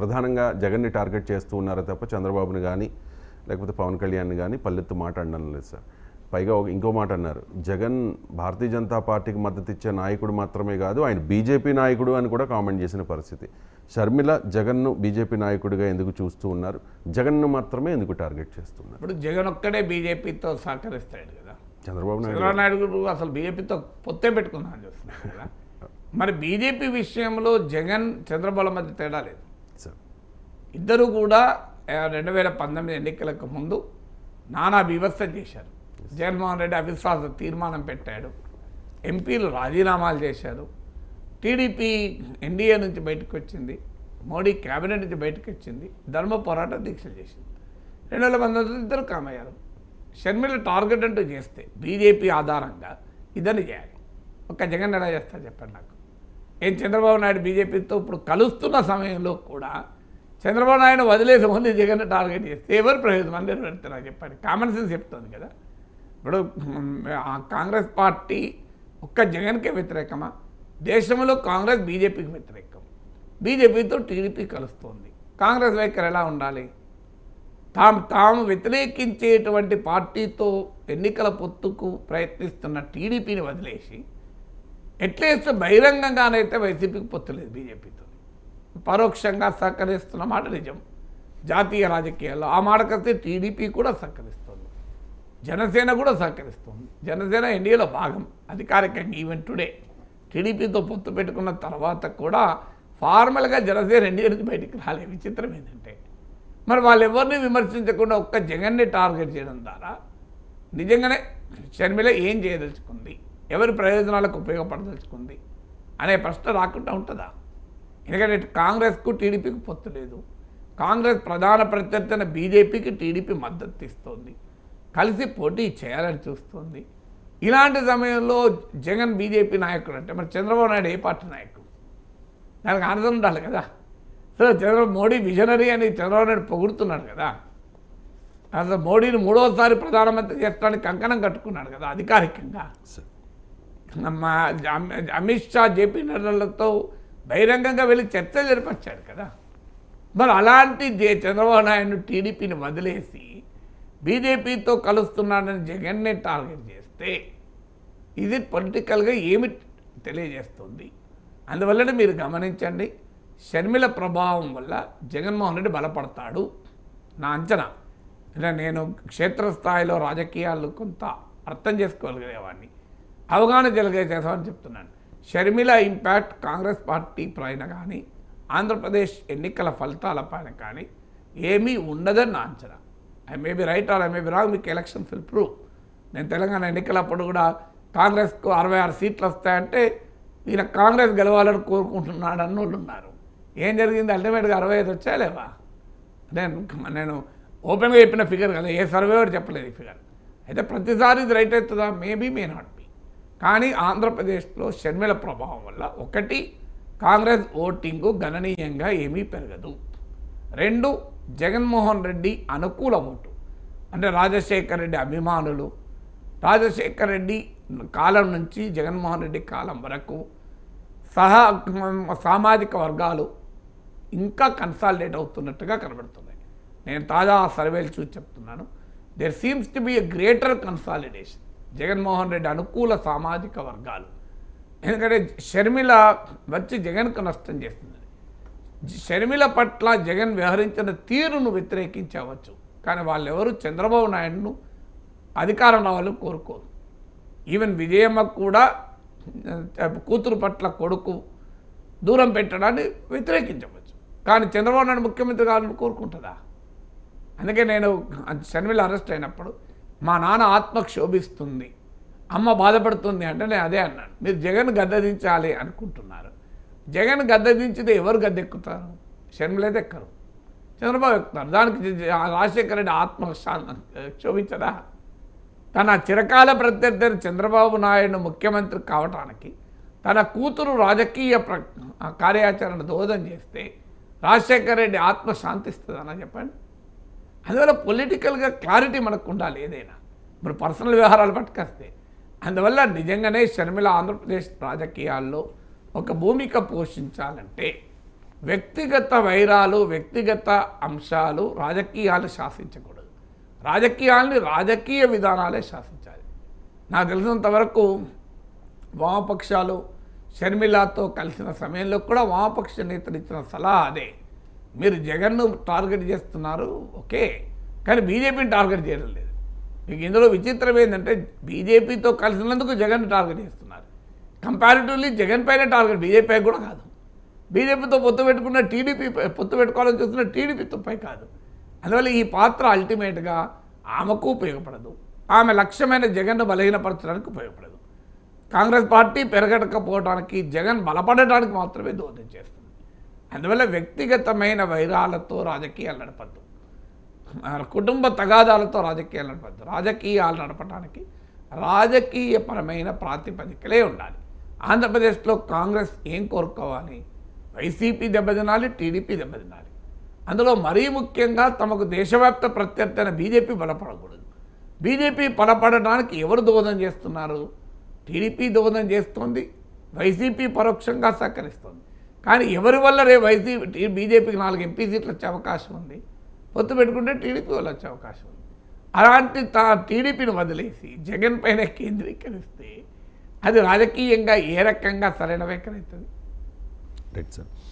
ప్రధానంగా జగన్ని టార్గెట్ చేస్తూ ఉన్నారే తప్ప చంద్రబాబుని కానీ లేకపోతే పవన్ కళ్యాణ్ కానీ పల్లెత్తు మాట్లాడడం లేదు సార్ పైగా ఇంకో మాట అన్నారు జగన్ భారతీయ జనతా పార్టీకి మద్దతు ఇచ్చే నాయకుడు మాత్రమే కాదు ఆయన బీజేపీ నాయకుడు అని కూడా కామెంట్ చేసిన పరిస్థితి షర్మిల జగన్ను బీజేపీ నాయకుడిగా ఎందుకు చూస్తూ ఉన్నారు జగన్ను మాత్రమే ఎందుకు టార్గెట్ చేస్తున్నారు ఇప్పుడు జగన్ ఒక్కడే బీజేపీతో సహకరిస్తాడు కదా చంద్రబాబు నాయుడు చంద్రబాబు నాయుడు అసలు బీజేపీతో పొత్తే పెట్టుకున్నాను చూస్తున్నాడు కదా మరి బీజేపీ విషయంలో జగన్ చంద్రబాబు మధ్య తేడా లేదు ఇద్దరు కూడా రెండు వేల పంతొమ్మిది ఎన్నికలకు ముందు నానా బీభత్సం చేశారు జగన్మోహన్ రెడ్డి అవిశ్వాస తీర్మానం పెట్టాడు ఎంపీలు రాజీనామాలు చేశారు టీడీపీ ఎన్డీఏ నుంచి బయటకు వచ్చింది మోడీ కేబినెట్ నుంచి బయటకు వచ్చింది ధర్మ పోరాట దీక్షలు చేసింది రెండు వేల పంతొమ్మిది ఇద్దరు కామయ్యారు షర్మిల టార్గెట్ అంటూ చేస్తే బీజేపీ ఆధారంగా ఇద్దరు చేయాలి ఒక జగన్ ఎలా చేస్తారు చెప్పండి నాకు ఏం చంద్రబాబు నాయుడు బీజేపీతో ఇప్పుడు కలుస్తున్న సమయంలో కూడా చంద్రబాబు నాయుడు వదిలేసి ముందు జగన్ టార్గెట్ చేస్తే ఎవరు ప్రయోజనం అందరూ పెడుతున్నారు చెప్పండి కామన్ సెన్స్ చెప్తుంది కదా ఇప్పుడు కాంగ్రెస్ పార్టీ ఒక్క జగన్కే వ్యతిరేకమా దేశంలో కాంగ్రెస్ బీజేపీకి వ్యతిరేకం బీజేపీతో టీడీపీ కలుస్తుంది కాంగ్రెస్ వైఖరి ఎలా ఉండాలి తాము తాము వ్యతిరేకించేటువంటి పార్టీతో ఎన్నికల పొత్తుకు ప్రయత్నిస్తున్న టీడీపీని వదిలేసి ఎట్లేస్తే బహిరంగంగానైతే వైసీపీకి పొత్తులేదు బీజేపీతో పరోక్షంగా సహకరిస్తున్న మాట నిజం జాతీయ రాజకీయాల్లో ఆ మాటకొస్తే టీడీపీ కూడా సహకరిస్తుంది జనసేన కూడా సహకరిస్తుంది జనసేన ఎన్డీఏలో భాగం అధికారికంగా ఈవెంట్ టుడే టీడీపీతో పొత్తు పెట్టుకున్న తర్వాత కూడా ఫార్మల్గా జనసేన ఎన్డీఏ నుంచి బయటికి రాలే విచిత్రం ఏంటంటే మరి వాళ్ళు ఎవరిని విమర్శించకుండా ఒక్క జగన్ని టార్గెట్ చేయడం ద్వారా నిజంగానే షర్మిల ఏం చేయదలుచుకుంది ఎవరి ప్రయోజనాలకు ఉపయోగపడదలుచుకుంది అనే ప్రశ్న రాకుండా ఉంటుందా ఎందుకంటే కాంగ్రెస్కు టీడీపీకి పొత్తు లేదు కాంగ్రెస్ ప్రధాన అయిన బీజేపీకి టీడీపీ మద్దతు ఇస్తోంది కలిసి పోటీ చేయాలని చూస్తుంది ఇలాంటి సమయంలో జగన్ బీజేపీ నాయకుడు అంటే మరి చంద్రబాబు నాయుడు ఏ పార్టీ నాయకుడు దానికి ఆనందం ఉండాలి కదా సో చంద్రబాబు మోడీ విజనరీ అని చంద్రబాబు నాయుడు పొగుడుతున్నాడు కదా అసలు మోడీని మూడోసారి ప్రధానమంత్రి చేస్తానికి కంకణం కట్టుకున్నాడు కదా అధికారికంగా అమిత్ షా జేపీ నడ్డలతో బహిరంగంగా వెళ్ళి చర్చలు జరిపించాడు కదా మరి అలాంటి చంద్రబాబు నాయుడు టీడీపీని వదిలేసి బీజేపీతో కలుస్తున్నాడని జగన్నే టార్గెట్ చేస్తే ఇది పొలిటికల్గా ఏమి తెలియజేస్తుంది అందువల్లనే మీరు గమనించండి షర్మిల ప్రభావం వల్ల జగన్మోహన్ రెడ్డి బలపడతాడు నా అంచనా ఇలా నేను క్షేత్రస్థాయిలో రాజకీయాలు కొంత అర్థం చేసుకోగలిగేవాడిని అవగాహన చేసామని చెప్తున్నాను షర్మిల ఇంపాక్ట్ కాంగ్రెస్ పార్టీ పైన కానీ ఆంధ్రప్రదేశ్ ఎన్నికల ఫలితాల పైన కానీ ఏమీ ఉండదని నా అంచనా I may be right or I may be wrong మీకు ఎలక్షన్ ఫిల్ ప్రూవ్ నేను తెలంగాణ ఎన్నికలప్పుడు కూడా కాంగ్రెస్కు అరవై ఆరు సీట్లు వస్తాయంటే ఈయన కాంగ్రెస్ గెలవాలని కోరుకుంటున్నాడు వాళ్ళు ఉన్నారు ఏం జరిగింది అల్టిమేట్గా అరవై ఐదు లేవా నేను నేను ఓపెన్గా చెప్పిన ఫిగర్ కదా ఏ సర్వేవర్ చెప్పలేదు ఈ ఫిగర్ అయితే ప్రతిసారి ఇది రైట్ అవుతుందా మేబీ మే నాట్ కానీ ఆంధ్రప్రదేశ్లో షర్మిల ప్రభావం వల్ల ఒకటి కాంగ్రెస్ ఓటింగు గణనీయంగా ఏమీ పెరగదు రెండు జగన్మోహన్ రెడ్డి అనుకూల ఓటు అంటే రాజశేఖర రెడ్డి అభిమానులు రాజశేఖర రెడ్డి కాలం నుంచి జగన్మోహన్ రెడ్డి కాలం వరకు సహా సామాజిక వర్గాలు ఇంకా కన్సాలిడేట్ అవుతున్నట్టుగా కనబడుతున్నాయి నేను తాజా సర్వేలు చూసి చెప్తున్నాను there seems to be a greater consolidation Jaganmohan Reddy అనుకూల సామాజిక వర్గాలు ఎందుకంటే షర్మిల వచ్చి జగన్కు నష్టం చేస్తుంది షర్మిల పట్ల జగన్ వ్యవహరించిన తీరును వ్యతిరేకించవచ్చు కానీ వాళ్ళెవరు చంద్రబాబు నాయుడును అధికారం రావాలని కోరుకోరు ఈవెన్ విజయమ్మ కూడా కూతురు పట్ల కొడుకు దూరం పెట్టడాన్ని వ్యతిరేకించవచ్చు కానీ చంద్రబాబు నాయుడు ముఖ్యమంత్రి కావాలని కోరుకుంటుందా అందుకే నేను షర్మిల అరెస్ట్ అయినప్పుడు మా నాన్న ఆత్మ క్షోభిస్తుంది అమ్మ బాధపడుతుంది అంటే నేను అదే అన్నాను మీరు జగన్ గద్దదించాలి అనుకుంటున్నారు జగన్ గద్దదించితే ఎవరు గద్దెక్కుతారు షర్మిలేదు ఎక్కరు చంద్రబాబు ఎక్కుతారు దానికి రాజశేఖర రెడ్డి ఆత్మ క్షోభించదా తన చిరకాల ప్రత్యర్థి చంద్రబాబు నాయుడు ముఖ్యమంత్రి కావటానికి తన కూతురు రాజకీయ ప్ర కార్యాచరణ దోహదం చేస్తే రాజశేఖర రెడ్డి ఆత్మ శాంతిస్తుందనా చెప్పండి అందువల్ల పొలిటికల్గా క్లారిటీ మనకు ఉండాలి ఏదైనా ఇప్పుడు పర్సనల్ వ్యవహారాలు పట్టుకొస్తే అందువల్ల నిజంగానే షర్మిల ఆంధ్రప్రదేశ్ రాజకీయాల్లో ఒక భూమిక పోషించాలంటే వ్యక్తిగత వైరాలు వ్యక్తిగత అంశాలు రాజకీయాలు శాసించకూడదు రాజకీయాల్ని రాజకీయ విధానాలే శాసించాలి నాకు తెలిసినంతవరకు వామపక్షాలు షర్మిలతో కలిసిన సమయంలో కూడా వామపక్ష నేతలు ఇచ్చిన సలహా అదే మీరు జగన్ను టార్గెట్ చేస్తున్నారు ఓకే కానీ బీజేపీని టార్గెట్ చేయడం లేదు మీకు ఇందులో విచిత్రం ఏంటంటే బీజేపీతో కలిసినందుకు జగన్ టార్గెట్ చేస్తున్నారు కంపారిటివ్లీ జగన్ పైన టార్గెట్ బీజేపీ కూడా కాదు బీజేపీతో పొత్తు పెట్టుకున్న టీడీపీ పొత్తు పెట్టుకోవాలని చూస్తున్న టీడీపీతో పై కాదు అందువల్ల ఈ పాత్ర అల్టిమేట్గా ఆమెకు ఉపయోగపడదు ఆమె లక్ష్యమైన జగన్ను బలహీనపరచడానికి ఉపయోగపడదు కాంగ్రెస్ పార్టీ పెరగకపోవడానికి జగన్ బలపడటానికి మాత్రమే దోహదం చేస్తుంది అందువల్ల వ్యక్తిగతమైన వైరాలతో రాజకీయాలు నడపద్దు కుటుంబ తగాదాలతో రాజకీయాలు నడపద్దు రాజకీయాలు నడపడానికి రాజకీయపరమైన ప్రాతిపదికలే ఉండాలి ఆంధ్రప్రదేశ్లో కాంగ్రెస్ ఏం కోరుకోవాలి వైసీపీ దెబ్బతినాలి టీడీపీ దెబ్బతినాలి అందులో మరీ ముఖ్యంగా తమకు దేశవ్యాప్త ప్రత్యర్థి అయిన బీజేపీ బలపడకూడదు బీజేపీ బలపడడానికి ఎవరు దోహదం చేస్తున్నారు టీడీపీ దోహదం చేస్తోంది వైసీపీ పరోక్షంగా సహకరిస్తోంది కానీ ఎవరి వల్ల రేపు వైసీపీ బీజేపీకి నాలుగు ఎంపీ సీట్లు వచ్చే అవకాశం ఉంది పొత్తు పెట్టుకుంటే టీడీపీ వల్ల వచ్చే అవకాశం ఉంది అలాంటి తా టీడీపీని వదిలేసి జగన్ పైన కేంద్రీకరిస్తే అది రాజకీయంగా ఏ రకంగా సరైన వైఖరి అవుతుంది రైట్ సార్